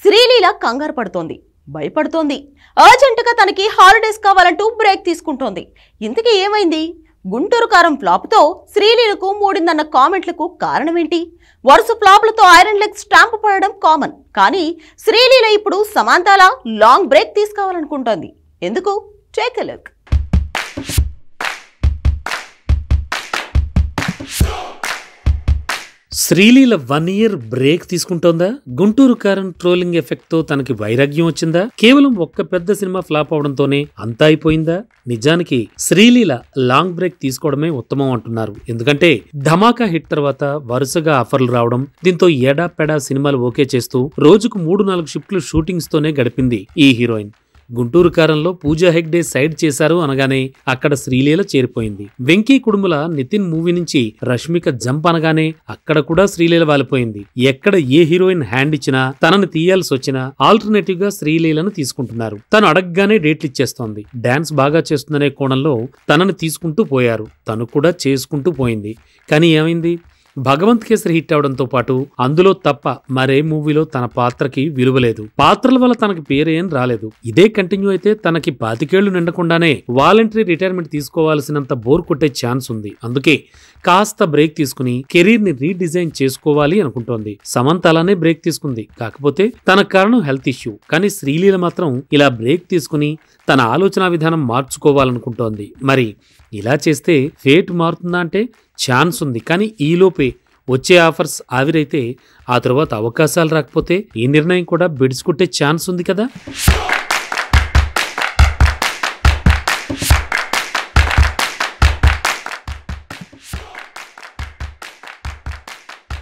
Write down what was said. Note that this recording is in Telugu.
శ్రీలీల కంగారు పడుతోంది భయపడుతోంది అర్జెంటుగా తనకి హాలిడేస్ కావాలంటూ బ్రేక్ తీసుకుంటోంది ఇంతకీ ఏమైంది గుంటూరు కారం ఫ్లాప్తో శ్రీలీలకు మూడిందన్న కామెంట్లకు కారణమేంటి వరుస ఫ్లాప్లతో ఐరన్ లెగ్ స్టాంప్ పడడం కామన్ కానీ శ్రీలీల ఇప్పుడు సమాంతాల లాంగ్ బ్రేక్ తీసుకోవాలనుకుంటోంది ఎందుకు take look Sreeleela one year break తీసుకుంటోందా గుంటూరు కారం ట్రోలింగ్ ఎఫెక్ట్ తో తనకి వైరాగ్యం వచ్చిందా కేవలం ఒక్క పెద్ద సినిమా ఫ్లాప్ అవడంతోనే అంతా అయిపోయిందా నిజానికి శ్రీలీల లాంగ్ బ్రేక్ తీసుకోవడమే ఉత్తమం అంటున్నారు ఎందుకంటే ధమాకా హిట్ తర్వాత వరుసగా ఆఫర్లు రావడం దీంతో పెడా సినిమాలు ఓకే చేస్తూ రోజుకు మూడు నాలుగు షిఫ్ట్లు షూటింగ్స్ తోనే గడిపింది ఈ హీరోయిన్ గుంటూరు కారంలో పూజా హెగ్డే సైడ్ చేశారు అనగానే అక్కడ శ్రీలీల చేరిపోయింది వెంకీ కుడుముల నితిన్ మూవీ నుంచి రష్మిక జంప్ అనగానే అక్కడ కూడా శ్రీలీల వాలిపోయింది ఎక్కడ ఏ హీరోయిన్ హ్యాండ్ ఇచ్చినా తనని తీయాల్సి వచ్చినా ఆల్టర్నేటివ్ గా శ్రీలీలను తీసుకుంటున్నారు తను అడగగానే డేట్లు ఇచ్చేస్తోంది డాన్స్ బాగా చేస్తుందనే కోణంలో తనని తీసుకుంటూ పోయారు తను కూడా చేసుకుంటూ పోయింది కానీ ఏమైంది భగవంత్ కేసరి హిట్ అవడంతో పాటు అందులో తప్ప మరే మూవీలో తన పాత్రకి విలువలేదు పాత్రల వల్ల తనకి పేరేం రాలేదు ఇదే కంటిన్యూ అయితే తనకి పాతికేళ్లు నిండకుండానే వాలంటరీ రిటైర్మెంట్ తీసుకోవాల్సినంత బోర్ కొట్టే ఛాన్స్ ఉంది అందుకే కాస్త బ్రేక్ తీసుకుని కెరీర్ ని రీడిజైన్ చేసుకోవాలి అనుకుంటోంది సమంత అలానే బ్రేక్ తీసుకుంది కాకపోతే తన కారణం హెల్త్ ఇష్యూ కానీ శ్రీలీల మాత్రం ఇలా బ్రేక్ తీసుకుని తన ఆలోచన విధానం మార్చుకోవాలనుకుంటోంది మరి ఇలా చేస్తే ఫేట్ మారుతుందా అంటే ఛాన్స్ ఉంది కానీ ఈలోపే వచ్చే ఆఫర్స్ ఆవిరైతే ఆ తర్వాత అవకాశాలు రాకపోతే ఈ నిర్ణయం కూడా బిడ్స్ ఛాన్స్ ఉంది కదా